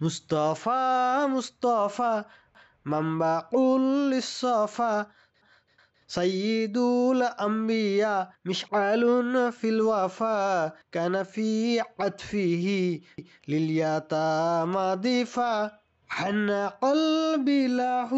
مصطفى مصطفى منبع للصفا سيد الأنبياء مشعل في الوفا كان في عطفه لليتامى ضيفا حن قلبي له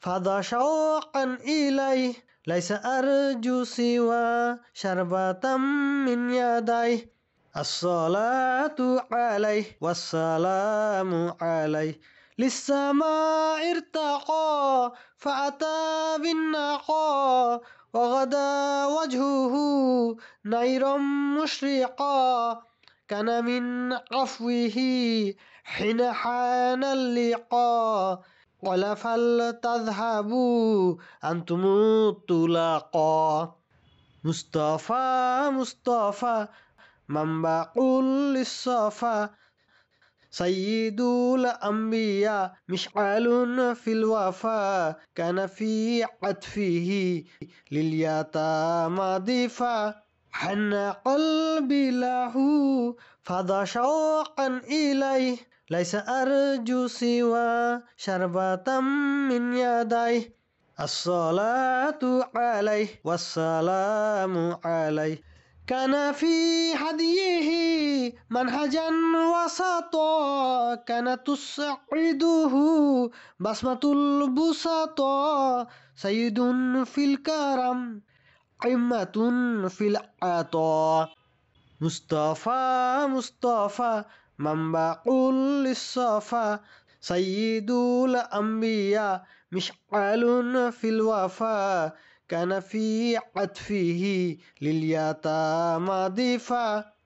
فضى شوقا إليه ليس أرجو سوى شربة من يديه الصلاة عليه والسلام عليه للسماء ارتقى فأتى بالنقى وغدا وجهه نيرا مشرقا كان من عفوه حين حان اللقاء قال فلتذهبوا أنتم الطلاقا مصطفى مصطفى منبع للصفا سيد الأنبياء مشعل في الوفا كان في عطفه لليتامى ضيفا حن قلبي له فضى شوقا إليه ليس أرجو سوى شربة من يديه الصلاة عليه والسلام عليه كان في حديه منهجا وسطا كانت تسعده بصمة البسطا سيد في الكرم قمة في العطاء مصطفى مصطفى منبع للصفا سيد الأنبياء مشعل في الوفا كان في عطفه لليتامى ضيفا